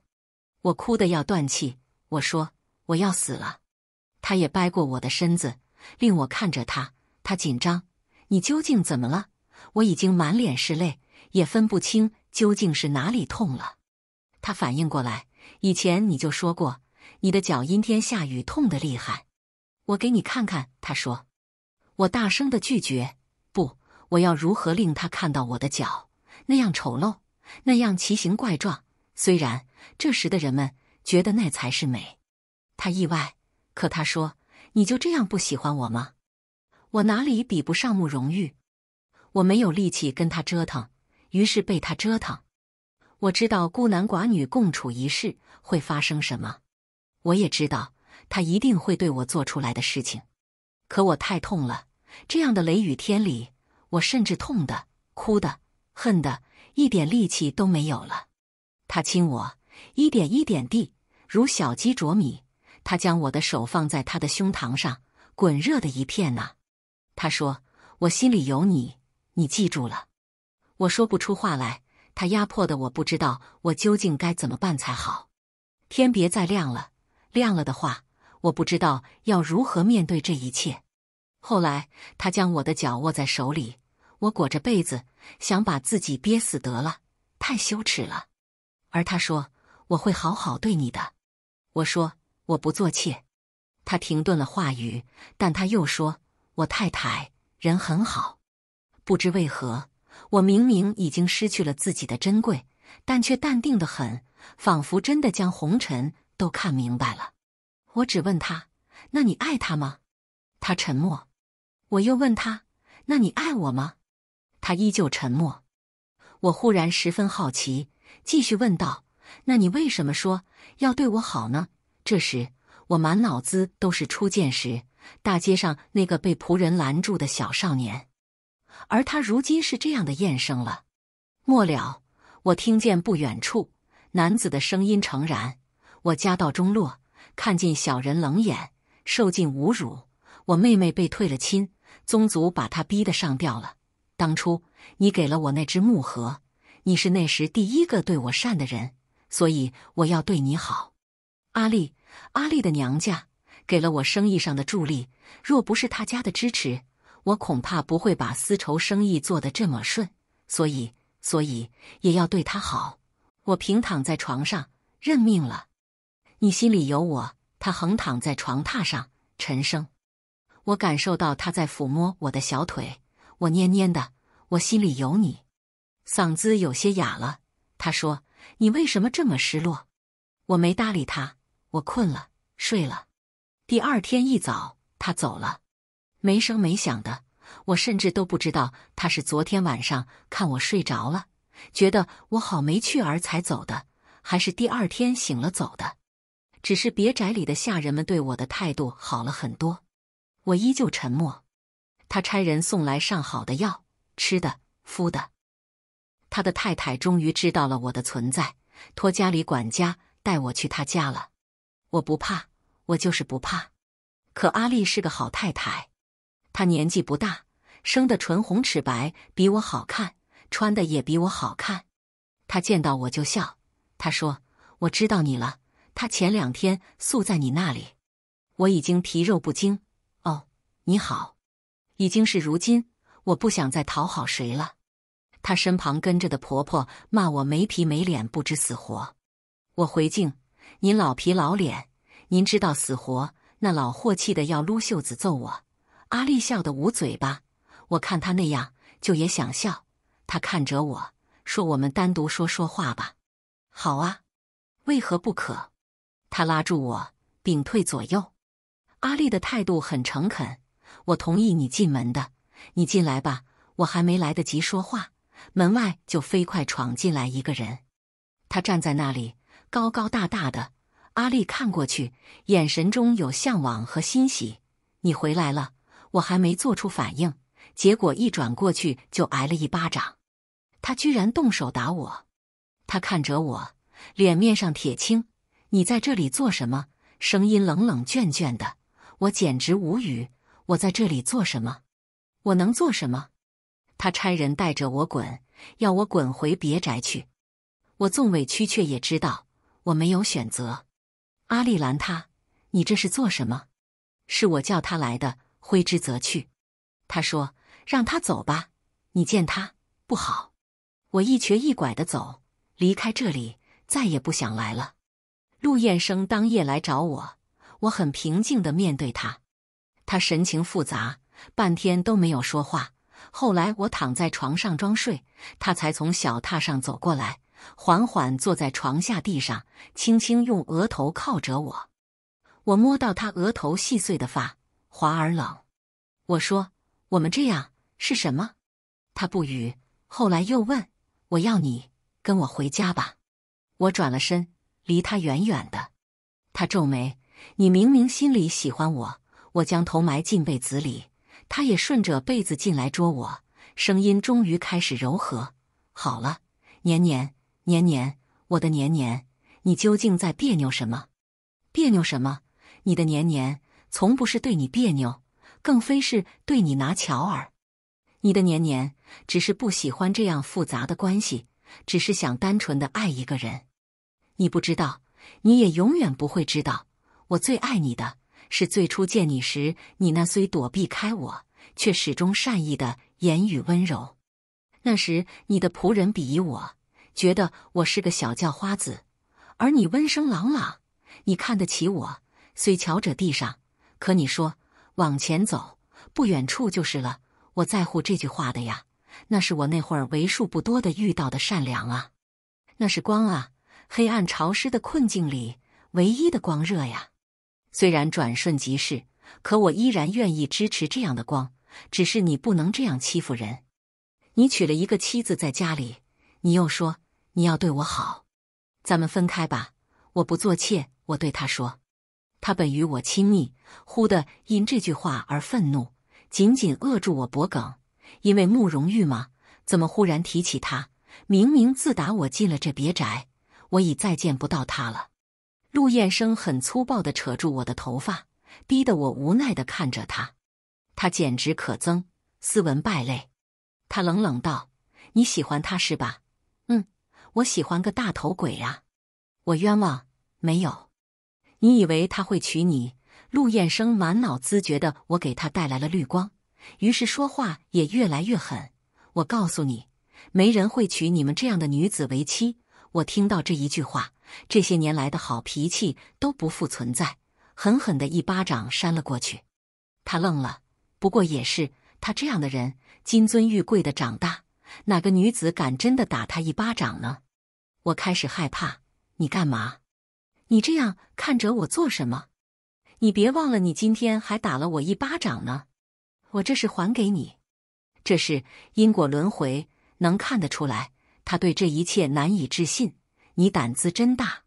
我哭得要断气，我说我要死了。他也掰过我的身子，令我看着他，他紧张：“你究竟怎么了？”我已经满脸是泪，也分不清。究竟是哪里痛了？他反应过来，以前你就说过，你的脚阴天下雨痛得厉害。我给你看看，他说。我大声的拒绝，不，我要如何令他看到我的脚那样丑陋，那样奇形怪状？虽然这时的人们觉得那才是美。他意外，可他说，你就这样不喜欢我吗？我哪里比不上慕容玉？我没有力气跟他折腾。于是被他折腾，我知道孤男寡女共处一室会发生什么，我也知道他一定会对我做出来的事情。可我太痛了，这样的雷雨天里，我甚至痛的、哭的、恨的，一点力气都没有了。他亲我，一点一点地，如小鸡啄米。他将我的手放在他的胸膛上，滚热的一片呐。他说：“我心里有你，你记住了。”我说不出话来，他压迫的我不知道我究竟该怎么办才好。天别再亮了，亮了的话，我不知道要如何面对这一切。后来他将我的脚握在手里，我裹着被子想把自己憋死得了，太羞耻了。而他说我会好好对你的。我说我不做妾。他停顿了话语，但他又说：“我太太人很好，不知为何。”我明明已经失去了自己的珍贵，但却淡定的很，仿佛真的将红尘都看明白了。我只问他：“那你爱他吗？”他沉默。我又问他：“那你爱我吗？”他依旧沉默。我忽然十分好奇，继续问道：“那你为什么说要对我好呢？”这时，我满脑子都是初见时大街上那个被仆人拦住的小少年。而他如今是这样的厌生了。末了，我听见不远处男子的声音：“诚然，我家道中落，看见小人冷眼，受尽侮辱。我妹妹被退了亲，宗族把她逼得上吊了。当初你给了我那只木盒，你是那时第一个对我善的人，所以我要对你好。阿丽，阿丽的娘家给了我生意上的助力，若不是他家的支持。”我恐怕不会把丝绸生意做得这么顺，所以，所以也要对他好。我平躺在床上，认命了。你心里有我。他横躺在床榻上，沉声。我感受到他在抚摸我的小腿。我蔫蔫的。我心里有你。嗓子有些哑了。他说：“你为什么这么失落？”我没搭理他。我困了，睡了。第二天一早，他走了。没声没响的，我甚至都不知道他是昨天晚上看我睡着了，觉得我好没趣儿才走的，还是第二天醒了走的。只是别宅里的下人们对我的态度好了很多，我依旧沉默。他差人送来上好的药、吃的、敷的。他的太太终于知道了我的存在，托家里管家带我去他家了。我不怕，我就是不怕。可阿丽是个好太太。她年纪不大，生的唇红齿白，比我好看，穿的也比我好看。她见到我就笑，她说：“我知道你了。”她前两天宿在你那里，我已经皮肉不惊。哦，你好，已经是如今，我不想再讨好谁了。她身旁跟着的婆婆骂我没皮没脸，不知死活。我回敬：“您老皮老脸，您知道死活？”那老货气的要撸袖子揍我。阿丽笑得捂嘴巴，我看她那样就也想笑。他看着我说：“我们单独说说话吧。”“好啊，为何不可？”他拉住我，屏退左右。阿丽的态度很诚恳，我同意你进门的，你进来吧。我还没来得及说话，门外就飞快闯进来一个人。他站在那里，高高大大的。阿丽看过去，眼神中有向往和欣喜。“你回来了。”我还没做出反应，结果一转过去就挨了一巴掌。他居然动手打我！他看着我，脸面上铁青。你在这里做什么？声音冷冷倦倦的。我简直无语。我在这里做什么？我能做什么？他差人带着我滚，要我滚回别宅去。我纵委屈，却也知道我没有选择。阿丽拦他，你这是做什么？是我叫他来的。挥之则去，他说：“让他走吧，你见他不好。”我一瘸一拐的走，离开这里，再也不想来了。陆雁生当夜来找我，我很平静的面对他，他神情复杂，半天都没有说话。后来我躺在床上装睡，他才从小榻上走过来，缓缓坐在床下地上，轻轻用额头靠着我，我摸到他额头细碎的发。华尔冷，我说我们这样是什么？他不语。后来又问：“我要你跟我回家吧？”我转了身，离他远远的。他皱眉：“你明明心里喜欢我。”我将头埋进被子里。他也顺着被子进来捉我，声音终于开始柔和：“好了，年年年年，我的年年，你究竟在别扭什么？别扭什么？你的年年。”从不是对你别扭，更非是对你拿乔儿。你的年年只是不喜欢这样复杂的关系，只是想单纯的爱一个人。你不知道，你也永远不会知道，我最爱你的是最初见你时，你那虽躲避开我，却始终善意的言语温柔。那时你的仆人鄙夷我，觉得我是个小叫花子，而你温声朗朗，你看得起我，虽瞧着地上。可你说往前走，不远处就是了。我在乎这句话的呀，那是我那会儿为数不多的遇到的善良啊，那是光啊，黑暗潮湿的困境里唯一的光热呀。虽然转瞬即逝，可我依然愿意支持这样的光。只是你不能这样欺负人。你娶了一个妻子在家里，你又说你要对我好，咱们分开吧。我不做妾，我对他说。他本与我亲密，忽地因这句话而愤怒，紧紧扼住我脖颈。因为慕容玉吗？怎么忽然提起他？明明自打我进了这别宅，我已再见不到他了。陆燕生很粗暴地扯住我的头发，逼得我无奈地看着他。他简直可憎，斯文败类。他冷冷道：“你喜欢他是吧？”“嗯，我喜欢个大头鬼呀。”“我冤枉，没有。”你以为他会娶你？陆燕生满脑子觉得我给他带来了绿光，于是说话也越来越狠。我告诉你，没人会娶你们这样的女子为妻。我听到这一句话，这些年来的好脾气都不复存在，狠狠的一巴掌扇了过去。他愣了，不过也是，他这样的人，金尊玉贵的长大，哪个女子敢真的打他一巴掌呢？我开始害怕，你干嘛？你这样看着我做什么？你别忘了，你今天还打了我一巴掌呢。我这是还给你，这是因果轮回。能看得出来，他对这一切难以置信。你胆子真大，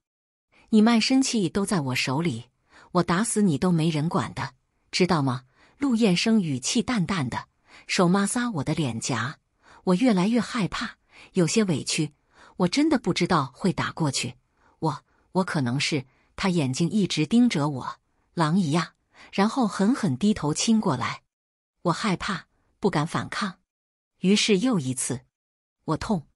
你卖身契都在我手里，我打死你都没人管的，知道吗？陆燕生语气淡淡的，手抹擦我的脸颊，我越来越害怕，有些委屈。我真的不知道会打过去。我可能是他眼睛一直盯着我，狼一样，然后狠狠低头亲过来。我害怕，不敢反抗，于是又一次，我痛。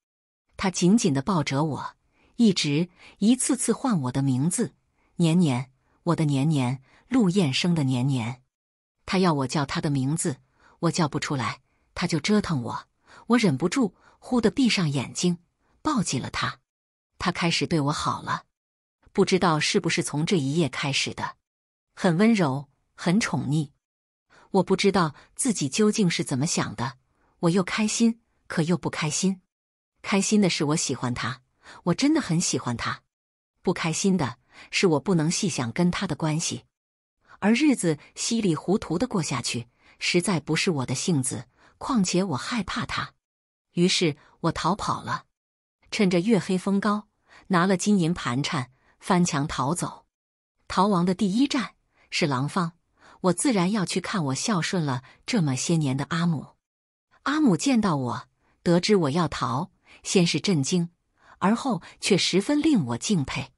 他紧紧的抱着我，一直一次次唤我的名字，年年，我的年年，陆燕生的年年。他要我叫他的名字，我叫不出来，他就折腾我。我忍不住，忽的闭上眼睛，抱紧了他。他开始对我好了。不知道是不是从这一夜开始的，很温柔，很宠溺。我不知道自己究竟是怎么想的，我又开心，可又不开心。开心的是我喜欢他，我真的很喜欢他；不开心的是我不能细想跟他的关系，而日子稀里糊涂的过下去，实在不是我的性子。况且我害怕他，于是我逃跑了，趁着月黑风高，拿了金银盘缠。翻墙逃走，逃亡的第一站是廊坊，我自然要去看我孝顺了这么些年的阿母。阿母见到我，得知我要逃，先是震惊，而后却十分令我敬佩。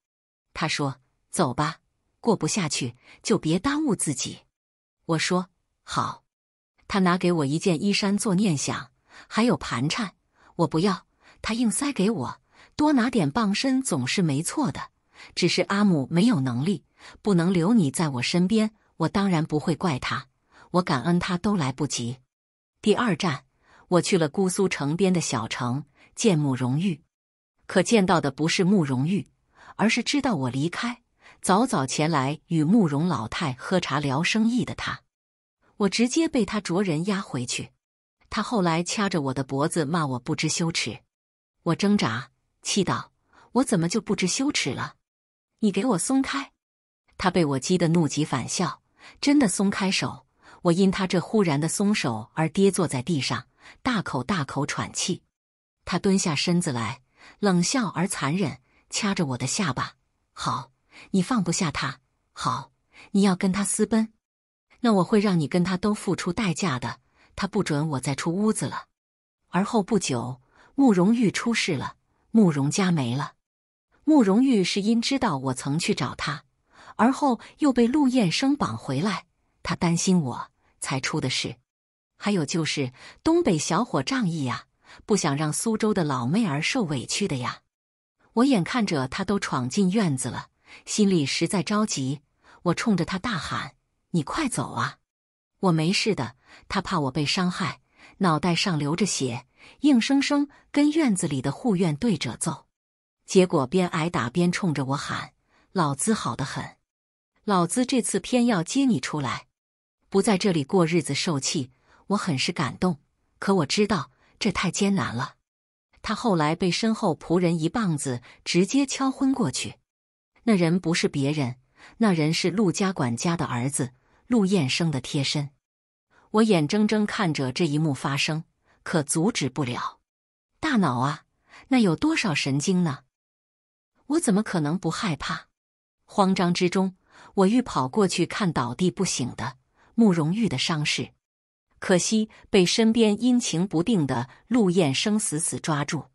他说：“走吧，过不下去就别耽误自己。”我说：“好。”他拿给我一件衣衫做念想，还有盘缠，我不要，他硬塞给我，多拿点傍身总是没错的。只是阿母没有能力，不能留你在我身边，我当然不会怪他，我感恩他都来不及。第二站，我去了姑苏城边的小城见慕容玉，可见到的不是慕容玉，而是知道我离开，早早前来与慕容老太喝茶聊生意的他。我直接被他着人押回去，他后来掐着我的脖子骂我不知羞耻，我挣扎，气道：我怎么就不知羞耻了？你给我松开！他被我激得怒极反笑，真的松开手。我因他这忽然的松手而跌坐在地上，大口大口喘气。他蹲下身子来，冷笑而残忍，掐着我的下巴。好，你放不下他，好，你要跟他私奔，那我会让你跟他都付出代价的。他不准我再出屋子了。而后不久，慕容玉出事了，慕容家没了。慕容玉是因知道我曾去找他，而后又被陆燕生绑回来，他担心我才出的事。还有就是东北小伙仗义呀，不想让苏州的老妹儿受委屈的呀。我眼看着他都闯进院子了，心里实在着急，我冲着他大喊：“你快走啊！我没事的。”他怕我被伤害，脑袋上流着血，硬生生跟院子里的护院对着揍。结果边挨打边冲着我喊：“老子好得很，老子这次偏要接你出来，不在这里过日子受气。”我很是感动，可我知道这太艰难了。他后来被身后仆人一棒子直接敲昏过去。那人不是别人，那人是陆家管家的儿子陆燕生的贴身。我眼睁睁看着这一幕发生，可阻止不了。大脑啊，那有多少神经呢？我怎么可能不害怕？慌张之中，我欲跑过去看倒地不醒的慕容玉的伤势，可惜被身边阴晴不定的陆雁生死死抓住。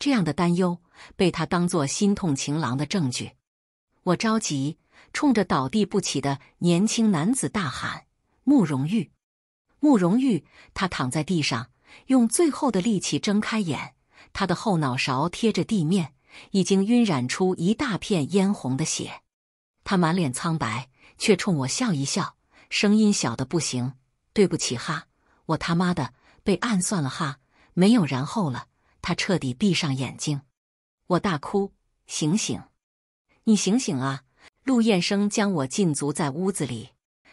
这样的担忧被他当做心痛情郎的证据。我着急，冲着倒地不起的年轻男子大喊：“慕容玉，慕容玉！”他躺在地上，用最后的力气睁开眼，他的后脑勺贴着地面。已经晕染出一大片嫣红的血，他满脸苍白，却冲我笑一笑，声音小的不行：“对不起哈，我他妈的被暗算了哈，没有然后了。”他彻底闭上眼睛，我大哭：“醒醒，你醒醒啊！”陆燕生将我禁足在屋子里，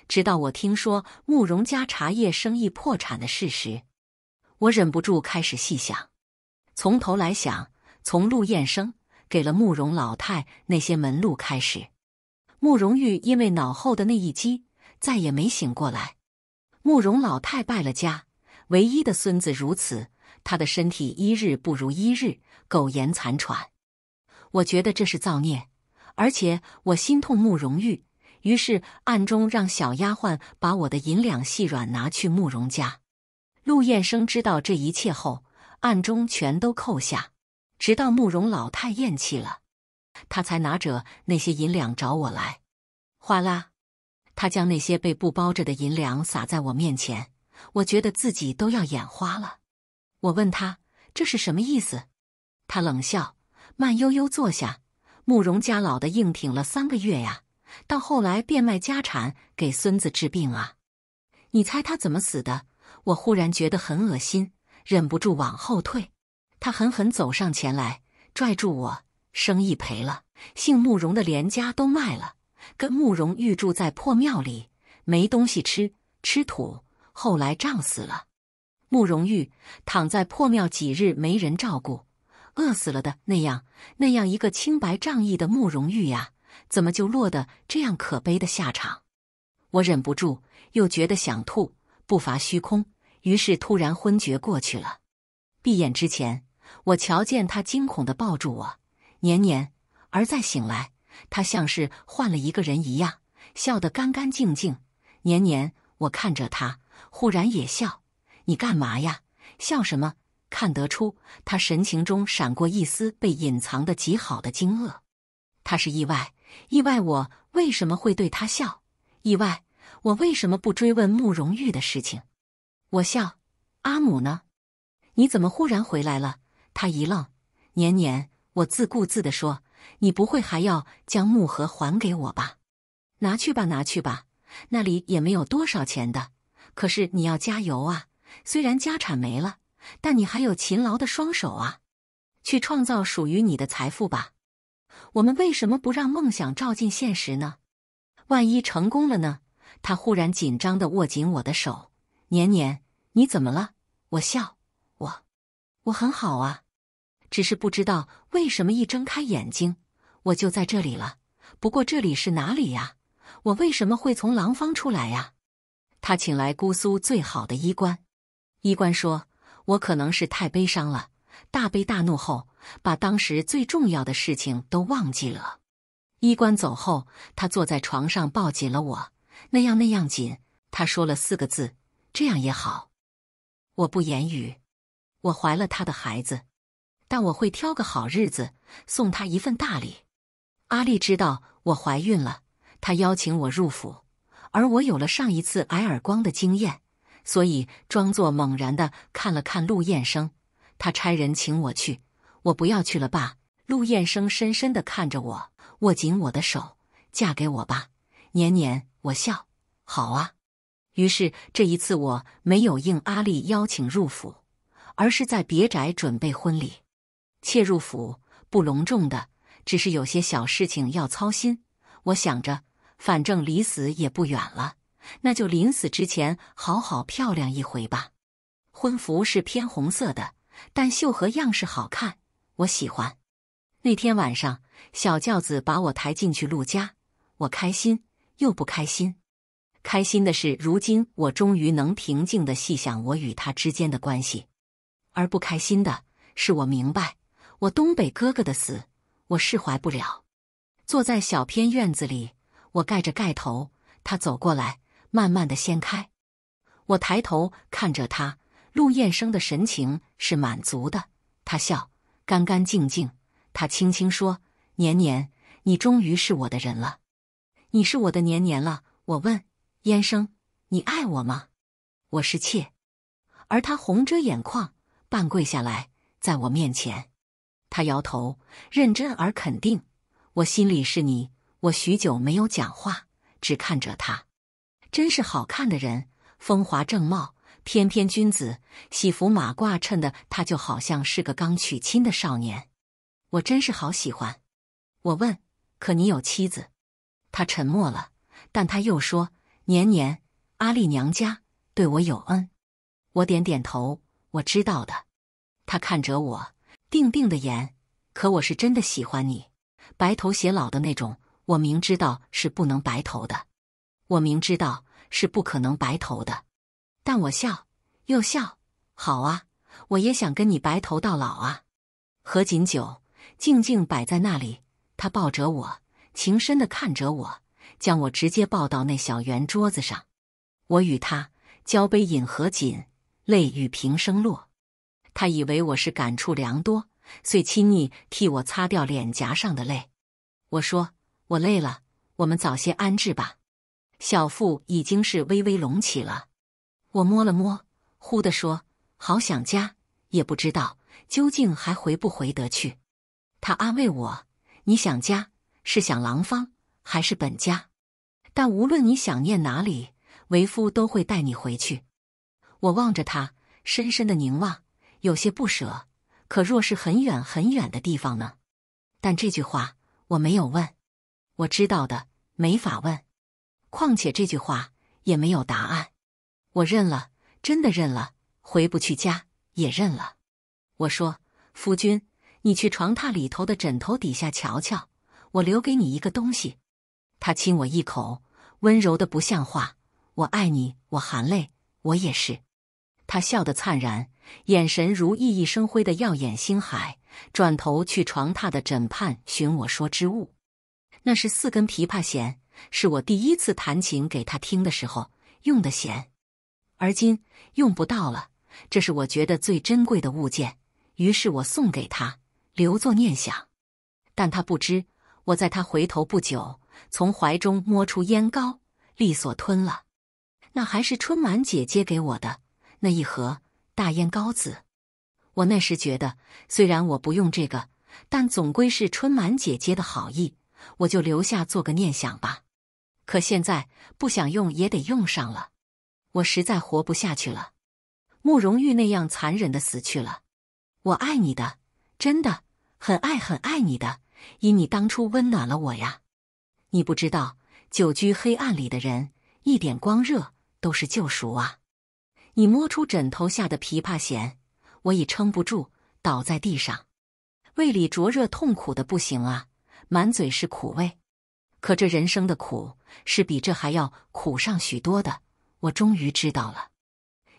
直到我听说慕容家茶叶生意破产的事实，我忍不住开始细想，从头来想。从陆雁生给了慕容老太那些门路开始，慕容玉因为脑后的那一击再也没醒过来。慕容老太败了家，唯一的孙子如此，他的身体一日不如一日，苟延残喘。我觉得这是造孽，而且我心痛慕容玉，于是暗中让小丫鬟把我的银两细软拿去慕容家。陆雁生知道这一切后，暗中全都扣下。直到慕容老太咽气了，他才拿着那些银两找我来。哗啦，他将那些被布包着的银两撒在我面前，我觉得自己都要眼花了。我问他这是什么意思，他冷笑，慢悠悠坐下。慕容家老的硬挺了三个月呀，到后来变卖家产给孙子治病啊。你猜他怎么死的？我忽然觉得很恶心，忍不住往后退。他狠狠走上前来，拽住我。生意赔了，姓慕容的连家都卖了，跟慕容玉住在破庙里，没东西吃，吃土，后来胀死了。慕容玉躺在破庙几日，没人照顾，饿死了的那样，那样一个清白仗义的慕容玉呀，怎么就落得这样可悲的下场？我忍不住，又觉得想吐，步伐虚空，于是突然昏厥过去了。闭眼之前，我瞧见他惊恐的抱住我，年年。而再醒来，他像是换了一个人一样，笑得干干净净。年年，我看着他，忽然也笑。你干嘛呀？笑什么？看得出，他神情中闪过一丝被隐藏的极好的惊愕。他是意外，意外我为什么会对他笑？意外我为什么不追问慕容玉的事情？我笑，阿母呢？你怎么忽然回来了？他一愣。年年，我自顾自的说：“你不会还要将木盒还给我吧？拿去吧，拿去吧，那里也没有多少钱的。可是你要加油啊！虽然家产没了，但你还有勤劳的双手啊，去创造属于你的财富吧。我们为什么不让梦想照进现实呢？万一成功了呢？”他忽然紧张的握紧我的手。年年，你怎么了？我笑。我很好啊，只是不知道为什么一睁开眼睛我就在这里了。不过这里是哪里呀？我为什么会从廊坊出来呀？他请来姑苏最好的医官，医官说：“我可能是太悲伤了，大悲大怒后把当时最重要的事情都忘记了。”医官走后，他坐在床上抱紧了我，那样那样紧。他说了四个字：“这样也好。”我不言语。我怀了他的孩子，但我会挑个好日子送他一份大礼。阿丽知道我怀孕了，他邀请我入府，而我有了上一次挨耳光的经验，所以装作猛然的看了看陆燕生。他差人请我去，我不要去了吧。陆燕生深深的看着我，握紧我的手，嫁给我吧。年年我笑，好啊。于是这一次我没有应阿丽邀请入府。而是在别宅准备婚礼，妾入府不隆重的，只是有些小事情要操心。我想着，反正离死也不远了，那就临死之前好好漂亮一回吧。婚服是偏红色的，但绣和样式好看，我喜欢。那天晚上，小轿子把我抬进去陆家，我开心又不开心。开心的是，如今我终于能平静的细想我与他之间的关系。而不开心的是，我明白我东北哥哥的死，我释怀不了。坐在小偏院子里，我盖着盖头，他走过来，慢慢的掀开。我抬头看着他，陆燕生的神情是满足的，他笑，干干净净。他轻轻说：“年年，你终于是我的人了，你是我的年年了。”我问燕生：“你爱我吗？”我是妾，而他红着眼眶。半跪下来，在我面前，他摇头，认真而肯定。我心里是你。我许久没有讲话，只看着他，真是好看的人，风华正茂，翩翩君子，喜服马褂，衬的他就好像是个刚娶亲的少年。我真是好喜欢。我问，可你有妻子？他沉默了，但他又说：“年年阿丽娘家对我有恩。”我点点头，我知道的。他看着我，定定的眼。可我是真的喜欢你，白头偕老的那种。我明知道是不能白头的，我明知道是不可能白头的。但我笑，又笑。好啊，我也想跟你白头到老啊。何锦酒静静摆在那里，他抱着我，情深的看着我，将我直接抱到那小圆桌子上。我与他交杯饮何锦，泪雨平生落。他以为我是感触良多，遂亲昵替我擦掉脸颊上的泪。我说：“我累了，我们早些安置吧。”小腹已经是微微隆起了，我摸了摸，忽地说：“好想家，也不知道究竟还回不回得去。”他安慰我：“你想家是想廊坊还是本家？但无论你想念哪里，为夫都会带你回去。”我望着他，深深的凝望。有些不舍，可若是很远很远的地方呢？但这句话我没有问，我知道的没法问，况且这句话也没有答案。我认了，真的认了，回不去家也认了。我说：“夫君，你去床榻里头的枕头底下瞧瞧，我留给你一个东西。”他亲我一口，温柔的不像话。我爱你，我含泪，我也是。他笑得灿然，眼神如熠熠生辉的耀眼星海。转头去床榻的枕畔寻我说之物，那是四根琵琶弦，是我第一次弹琴给他听的时候用的弦，而今用不到了。这是我觉得最珍贵的物件，于是我送给他，留作念想。但他不知，我在他回头不久，从怀中摸出烟膏，利索吞了。那还是春满姐姐给我的。那一盒大烟膏子，我那时觉得，虽然我不用这个，但总归是春满姐姐的好意，我就留下做个念想吧。可现在不想用也得用上了，我实在活不下去了。慕容玉那样残忍的死去了，我爱你的，真的很爱很爱你的，因你当初温暖了我呀。你不知道，久居黑暗里的人，一点光热都是救赎啊。你摸出枕头下的琵琶弦，我已撑不住，倒在地上，胃里灼热，痛苦的不行啊，满嘴是苦味。可这人生的苦，是比这还要苦上许多的。我终于知道了。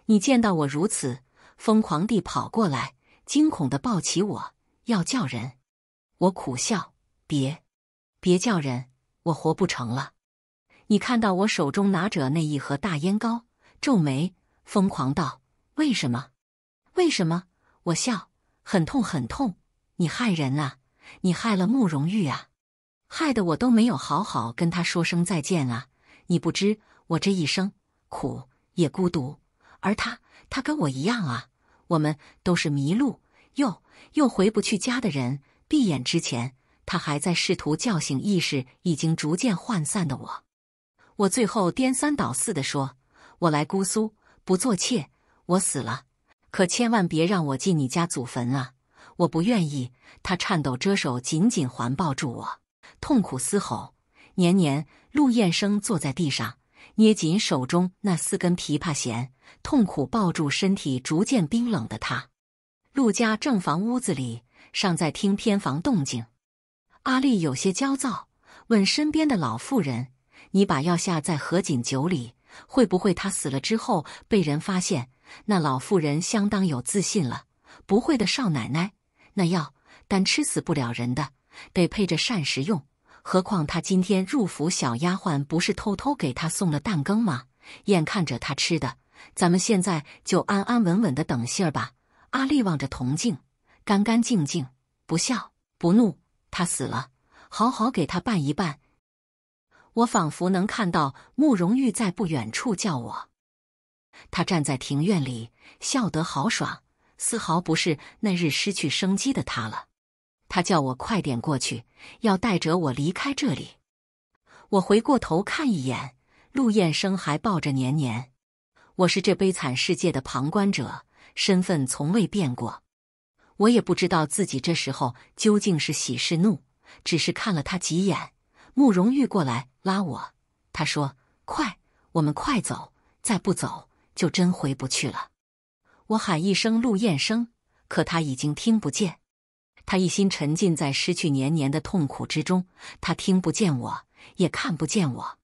你见到我如此疯狂地跑过来，惊恐地抱起我，要叫人。我苦笑，别，别叫人，我活不成了。你看到我手中拿着那一盒大烟膏，皱眉。疯狂道：“为什么？为什么？”我笑，很痛，很痛。你害人啊！你害了慕容玉啊！害得我都没有好好跟他说声再见啊！你不知我这一生苦也孤独，而他，他跟我一样啊！我们都是迷路又又回不去家的人。闭眼之前，他还在试图叫醒意识已经逐渐涣散的我。我最后颠三倒四地说：“我来姑苏。”不做妾，我死了，可千万别让我进你家祖坟啊！我不愿意。他颤抖，遮手紧紧环抱住我，痛苦嘶吼。年年，陆雁生坐在地上，捏紧手中那四根琵琶弦，痛苦抱住身体逐渐冰冷的他。陆家正房屋子里尚在听偏房动静，阿丽有些焦躁，问身边的老妇人：“你把药下在何锦酒里？”会不会他死了之后被人发现？那老妇人相当有自信了。不会的，少奶奶，那药单吃死不了人的，得配着膳食用。何况他今天入府，小丫鬟不是偷偷给他送了蛋羹吗？眼看着他吃的，咱们现在就安安稳稳的等信儿吧。阿丽望着铜镜，干干净净，不笑不怒。他死了，好好给他办一办。我仿佛能看到慕容玉在不远处叫我，他站在庭院里笑得豪爽，丝毫不是那日失去生机的他了。他叫我快点过去，要带着我离开这里。我回过头看一眼，陆雁生还抱着年年。我是这悲惨世界的旁观者，身份从未变过。我也不知道自己这时候究竟是喜是怒，只是看了他几眼。慕容玉过来拉我，他说：“快，我们快走，再不走就真回不去了。”我喊一声陆燕生，可他已经听不见。他一心沉浸在失去年年的痛苦之中，他听不见我，也看不见我。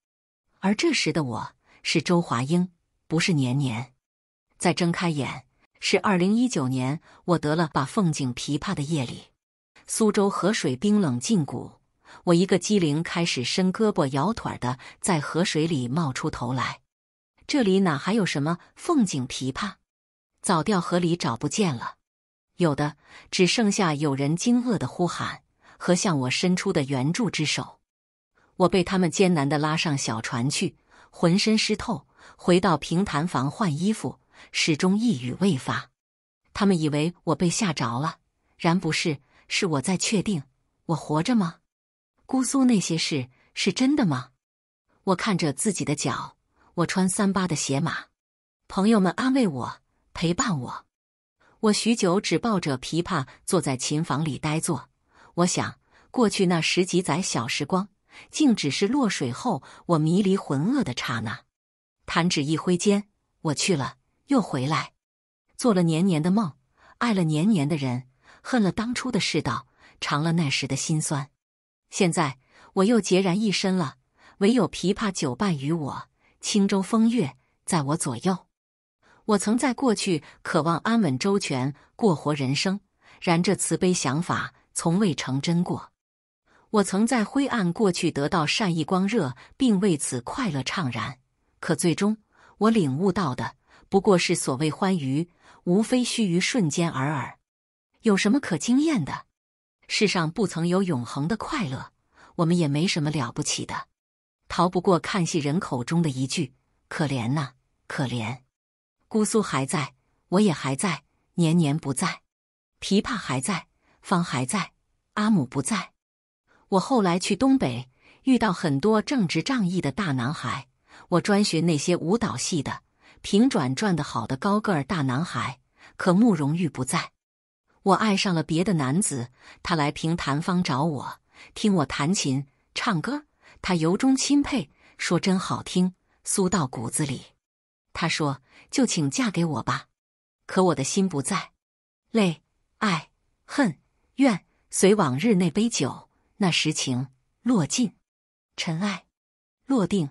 而这时的我是周华英，不是年年。再睁开眼，是二零一九年，我得了把凤颈琵琶的夜里，苏州河水冰冷，禁骨。我一个机灵，开始伸胳膊、摇腿儿的在河水里冒出头来。这里哪还有什么凤颈琵琶？早掉河里找不见了。有的只剩下有人惊愕的呼喊和向我伸出的援助之手。我被他们艰难的拉上小船去，浑身湿透，回到平潭房换衣服，始终一语未发。他们以为我被吓着了，然不是，是我在确定我活着吗？姑苏那些事是真的吗？我看着自己的脚，我穿三八的鞋码。朋友们安慰我，陪伴我。我许久只抱着琵琶，坐在琴房里呆坐。我想，过去那十几载小时光，竟只是落水后我迷离浑噩的刹那。弹指一挥间，我去了，又回来，做了年年的梦，爱了年年的人，恨了当初的世道，尝了那时的心酸。现在我又孑然一身了，唯有琵琶酒伴于我，轻舟风月在我左右。我曾在过去渴望安稳周全过活人生，然这慈悲想法从未成真过。我曾在灰暗过去得到善意光热，并为此快乐怅然，可最终我领悟到的不过是所谓欢愉，无非须臾瞬间尔尔，有什么可惊艳的？世上不曾有永恒的快乐，我们也没什么了不起的，逃不过看戏人口中的一句“可怜呐，可怜”。姑苏还在，我也还在，年年不在；琵琶还在，芳还在，阿母不在。我后来去东北，遇到很多正直仗义的大男孩，我专寻那些舞蹈系的平转转的好的高个儿大男孩，可慕容玉不在。我爱上了别的男子，他来平潭方找我，听我弹琴唱歌，他由衷钦佩，说真好听，酥到骨子里。他说就请嫁给我吧，可我的心不在，泪、爱、恨、怨，随往日那杯酒，那时情，落尽尘埃，落定。